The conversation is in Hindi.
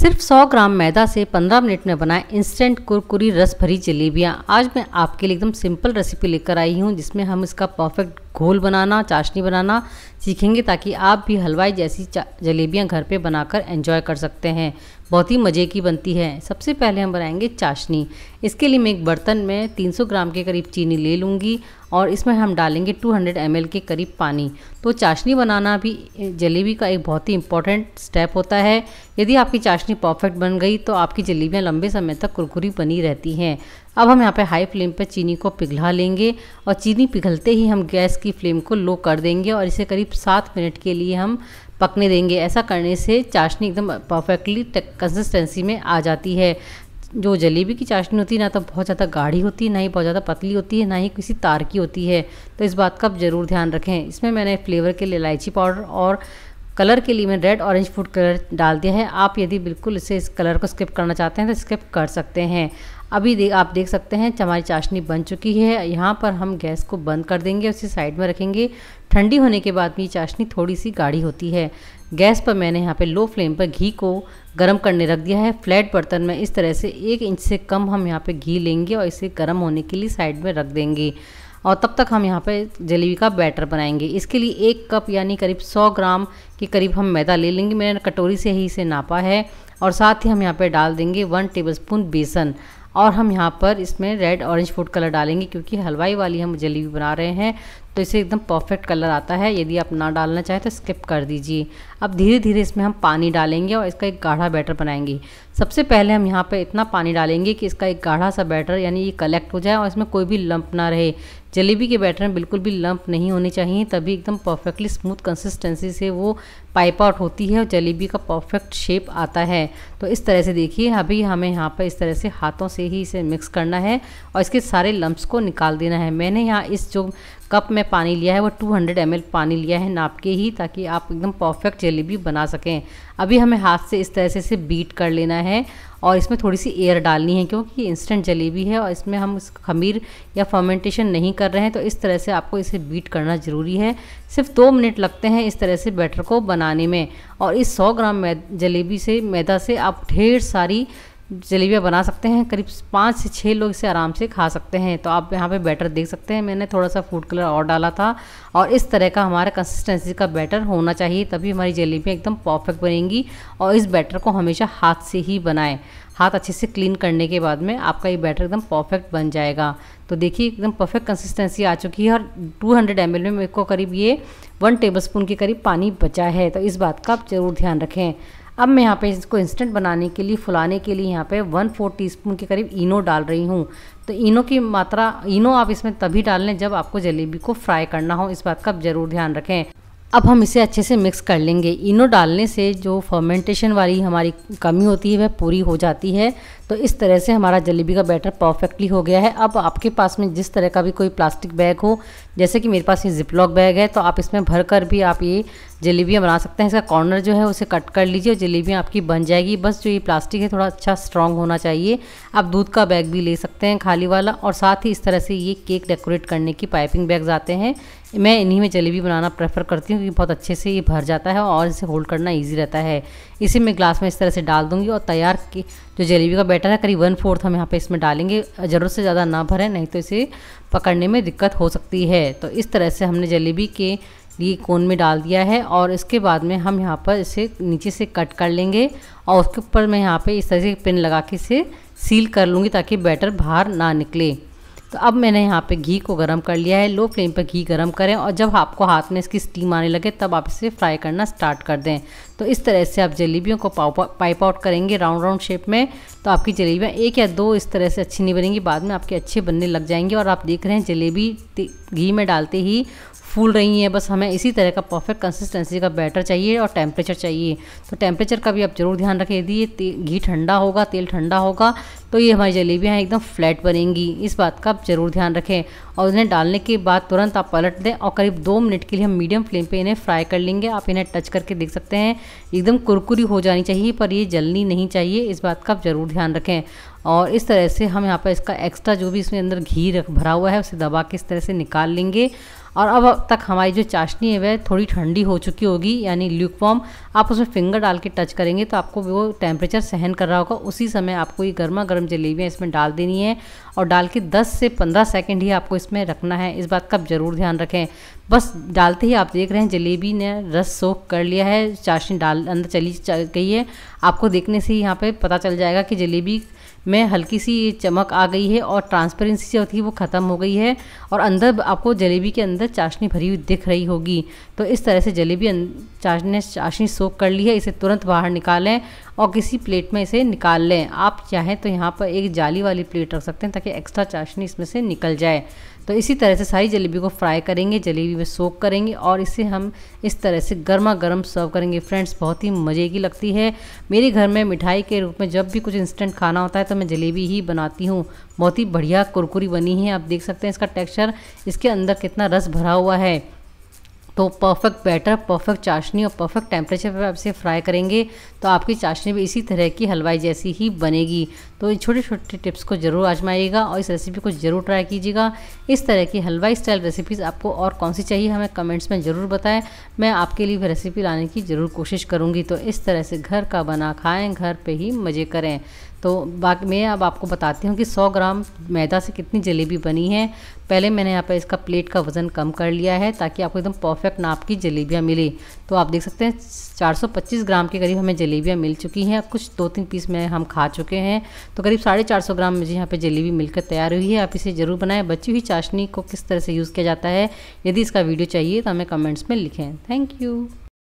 सिर्फ 100 ग्राम मैदा से 15 मिनट में बनाएं इंस्टेंट कुरकुरी रस भरी जलेबियाँ आज मैं आपके लिए एकदम सिंपल रेसिपी लेकर आई हूँ जिसमें हम इसका परफेक्ट घोल बनाना चाशनी बनाना सीखेंगे ताकि आप भी हलवाई जैसी जलेबियाँ घर पे बनाकर एंजॉय कर सकते हैं बहुत ही मज़े की बनती है सबसे पहले हम बनाएंगे चाशनी इसके लिए मैं एक बर्तन में 300 ग्राम के करीब चीनी ले लूँगी और इसमें हम डालेंगे 200 हंड्रेड के करीब पानी तो चाशनी बनाना भी जलेबी का एक बहुत ही इंपॉर्टेंट स्टेप होता है यदि आपकी चाशनी परफेक्ट बन गई तो आपकी जलेबियाँ लंबे समय तक कुरकुरी बनी रहती हैं अब हम यहाँ पे हाई फ्लेम पे चीनी को पिघला लेंगे और चीनी पिघलते ही हम गैस की फ्लेम को लो कर देंगे और इसे करीब सात मिनट के लिए हम पकने देंगे ऐसा करने से चाशनी एकदम परफेक्टली कंसिस्टेंसी में आ जाती है जो जलेबी की चाशनी होती है ना तो बहुत ज़्यादा गाढ़ी होती है ना ही बहुत ज़्यादा पतली होती है ना ही किसी तार की होती है तो इस बात का आप ज़रूर ध्यान रखें इसमें मैंने फ्लेवर के लिए इलायची पाउडर और कलर के लिए मैंने रेड ऑरेंज फूड कलर डाल दिया है आप यदि बिल्कुल इसे इस कलर को स्किप करना चाहते हैं तो स्किप कर सकते हैं अभी दे, आप देख सकते हैं हमारी चाशनी बन चुकी है यहाँ पर हम गैस को बंद कर देंगे उसे साइड में रखेंगे ठंडी होने के बाद भी चाशनी थोड़ी सी गाढ़ी होती है गैस पर मैंने यहाँ पे लो फ्लेम पर घी को गर्म करने रख दिया है फ्लैट बर्तन में इस तरह से एक इंच से कम हम यहाँ पे घी लेंगे और इसे गर्म होने के लिए साइड में रख देंगे और तब तक हम यहाँ पे जलेबी का बैटर बनाएंगे इसके लिए एक कप यानी करीब 100 ग्राम के करीब हम मैदा ले लेंगे मैंने कटोरी से ही इसे नापा है और साथ ही हम यहाँ पर डाल देंगे वन टेबल बेसन और हम यहाँ पर इसमें रेड ऑरेंज फूड कलर डालेंगे क्योंकि हलवाई वाली हम जलेबी बना रहे हैं तो इसे एकदम परफेक्ट कलर आता है यदि आप ना डालना चाहें तो स्किप कर दीजिए अब धीरे धीरे इसमें हम पानी डालेंगे और इसका एक गाढ़ा बैटर बनाएंगे सबसे पहले हम यहाँ पे इतना पानी डालेंगे कि इसका एक गाढ़ा सा बैटर यानी ये कलेक्ट हो जाए और इसमें कोई भी लंप ना रहे जलेबी के बैटर में बिल्कुल भी लंप नहीं होने चाहिए तभी एकदम परफेक्टली स्मूथ कंसिस्टेंसी से वो पाइप आउट होती है और जलेबी का परफेक्ट शेप आता है तो इस तरह से देखिए अभी हमें यहाँ पर इस तरह से हाथों से ही इसे मिक्स करना है और इसके सारे लम्ब्स को निकाल देना है मैंने यहाँ इस जो कप में पानी लिया है वो 200 ml पानी लिया है नाप के ही ताकि आप एकदम परफेक्ट जलेबी बना सकें अभी हमें हाथ से इस तरह से इसे बीट कर लेना है और इसमें थोड़ी सी एयर डालनी है क्योंकि इंस्टेंट जलेबी है और इसमें हम खमीर या फर्मेंटेशन नहीं कर रहे हैं तो इस तरह से आपको इसे बीट करना ज़रूरी है सिर्फ दो मिनट लगते हैं इस तरह से बैटर को बनाने में और इस 100 ग्राम जलेबी से मैदा से आप ढेर सारी जलेबियाँ बना सकते हैं करीब पाँच से छः लोग इसे आराम से खा सकते हैं तो आप यहाँ पे बैटर देख सकते हैं मैंने थोड़ा सा फूड कलर और डाला था और इस तरह का हमारा कंसिस्टेंसी का बैटर होना चाहिए तभी हमारी जलेबियाँ एकदम परफेक्ट बनेंगी और इस बैटर को हमेशा हाथ से ही बनाएं हाथ अच्छे से क्लीन करने के बाद में आपका ये बैटर एकदम परफेक्ट बन जाएगा तो देखिए एकदम परफेक्ट कंसिस्टेंसी आ चुकी है और 200 हंड्रेड एम में मेरे को करीब ये वन टेबलस्पून के करीब पानी बचा है तो इस बात का आप ज़रूर ध्यान रखें अब मैं यहाँ पे इसको इंस्टेंट बनाने के लिए फुलाने के लिए यहाँ पे वन फोर टीस्पून के करीब इनो डाल रही हूँ तो इनो की मात्रा इनो आप इसमें तभी डाल लें जब आपको जलेबी को फ्राई करना हो इस बात का ज़रूर ध्यान रखें अब हम इसे अच्छे से मिक्स कर लेंगे इनो डालने से जो फर्मेंटेशन वाली हमारी कमी होती है वह पूरी हो जाती है तो इस तरह से हमारा जलेबी का बैटर परफेक्टली हो गया है अब आपके पास में जिस तरह का भी कोई प्लास्टिक बैग हो जैसे कि मेरे पास ये जिपलॉक बैग है तो आप इसमें भर कर भी आप ये जलेबियाँ बना सकते हैं इसका कॉर्नर जो है उसे कट कर लीजिए और जलेबियाँ आपकी बन जाएगी बस जो ये प्लास्टिक है थोड़ा अच्छा स्ट्रॉन्ग होना चाहिए आप दूध का बैग भी ले सकते हैं खाली वाला और साथ ही इस तरह से ये केक डेकोरेट करने की पाइपिंग बैग्स आते हैं मैं इन्हीं में जलेबी बनाना प्रेफर करती हूँ क्योंकि बहुत अच्छे से ये भर जाता है और इसे होल्ड करना ईजी रहता है इसे मैं ग्लास में इस तरह से डाल दूँगी और तैयार की जो जलेबी का बैटर है करीब वन फोर्थ हम यहाँ पे इसमें डालेंगे ज़रूरत से ज़्यादा ना भरें नहीं तो इसे पकड़ने में दिक्कत हो सकती है तो इस तरह से हमने जलेबी के लिए कोन में डाल दिया है और इसके बाद में हम यहाँ पर इसे नीचे से कट कर लेंगे और उसके ऊपर मैं यहाँ पर इस तरह से पिन लगा के इसे सील कर लूँगी ताकि बैटर बाहर ना निकले तो अब मैंने यहाँ पे घी को गर्म कर लिया है लो फ्लेम पर घी गर्म करें और जब आपको हाथ में इसकी स्टीम आने लगे तब आप इसे फ्राई करना स्टार्ट कर दें तो इस तरह से आप जलेबियों को पाइप आउट करेंगे राउंड राउंड शेप में तो आपकी जलेबियाँ एक या दो इस तरह से अच्छी नहीं बनेंगी बाद में आपके अच्छे बनने लग जाएंगे और आप देख रहे हैं जलेबी घी में डालते ही फूल रही हैं बस हमें इसी तरह का परफेक्ट कंसिस्टेंसी का बैटर चाहिए और टेम्परेचर चाहिए तो टेम्परेचर का भी आप ज़रूर ध्यान रखें यदि ये घी ठंडा होगा तेल ठंडा होगा तो ये हमारी जलेबियाँ एकदम फ्लैट बनेंगी इस बात का आप ज़रूर ध्यान रखें और इन्हें डालने के बाद तुरंत आप पलट दें और करीब दो मिनट के लिए हम मीडियम फ्लेम पर इन्हें फ्राई कर लेंगे आप इन्हें टच करके देख सकते हैं एकदम कुरकुरी हो जानी चाहिए पर ये जलनी नहीं चाहिए इस बात का आप ज़रूर ध्यान रखें और इस तरह से हम यहाँ पर इसका एक्स्ट्रा जो भी इसमें अंदर घी रख भरा हुआ है उसे दबा के इस तरह से निकाल लेंगे और अब अब तक हमारी जो चाशनी है वह थोड़ी ठंडी हो चुकी होगी यानी ल्यूकवॉम आप उसमें फिंगर डाल के टच करेंगे तो आपको वो टेम्परेचर सहन कर रहा होगा उसी समय आपको ये गर्मा गर्म जलेबियाँ इसमें डाल देनी है और डाल के 10 से 15 सेकेंड ही आपको इसमें रखना है इस बात का ज़रूर ध्यान रखें बस डालते ही आप देख रहे हैं जलेबी ने रस सोख कर लिया है चाशनी डाल अंदर चली गई है आपको देखने से ही यहाँ पर पता चल जाएगा कि जलेबी में हल्की सी चमक आ गई है और ट्रांसपेरेंसी जो थी वो ख़त्म हो गई है और अंदर आपको जलेबी के अंदर चाशनी भरी हुई दिख रही होगी तो इस तरह से जलेबी अं, चाशनी ने चाशनी सोख कर ली है इसे तुरंत बाहर निकालें और किसी प्लेट में इसे निकाल लें आप चाहें तो यहाँ पर एक जाली वाली प्लेट रख सकते हैं ताकि एक्स्ट्रा चाशनी इसमें से निकल जाए तो इसी तरह से सारी जलेबी को फ्राई करेंगे जलेबी में सोक करेंगे और इसे हम इस तरह से गर्मा गर्म सर्व करेंगे फ्रेंड्स बहुत ही मज़े की लगती है मेरे घर में मिठाई के रूप में जब भी कुछ इंस्टेंट खाना होता है तो मैं जलेबी ही बनाती हूँ बहुत ही बढ़िया कुरकुरी बनी है आप देख सकते हैं इसका टेक्स्चर इसके अंदर कितना रस भरा हुआ है तो परफेक्ट बैटर परफेक्ट चाशनी और परफेक्ट टेम्परेचर पर आप इसे फ्राई करेंगे तो आपकी चाशनी भी इसी तरह की हलवाई जैसी ही बनेगी तो इन छोटे छोटे टिप्स को ज़रूर आजमाइएगा और इस रेसिपी को ज़रूर ट्राई कीजिएगा इस तरह की हलवाई स्टाइल रेसिपीज़ आपको और कौन सी चाहिए हमें कमेंट्स में ज़रूर बताएं मैं आपके लिए रेसिपी लाने की ज़रूर कोशिश करूँगी तो इस तरह से घर का बना खाएँ घर पर ही मज़े करें तो बाकी मैं अब आपको बताती हूँ कि 100 ग्राम मैदा से कितनी जलेबी बनी है पहले मैंने यहाँ पर इसका प्लेट का वज़न कम कर लिया है ताकि आपको एकदम परफेक्ट नाप की जलेबियाँ मिले तो आप देख सकते हैं 425 ग्राम के करीब हमें जलेबियाँ मिल चुकी हैं कुछ दो तीन पीस में हम खा चुके हैं तो करीब साढ़े चार सौ ग्राम मुझे यहाँ पर जलेबी मिलकर तैयार हुई है आप इसे ज़रूर बनाएं बची हुई चाशनी को किस तरह से यूज़ किया जाता है यदि इसका वीडियो चाहिए तो हमें कमेंट्स में लिखें थैंक यू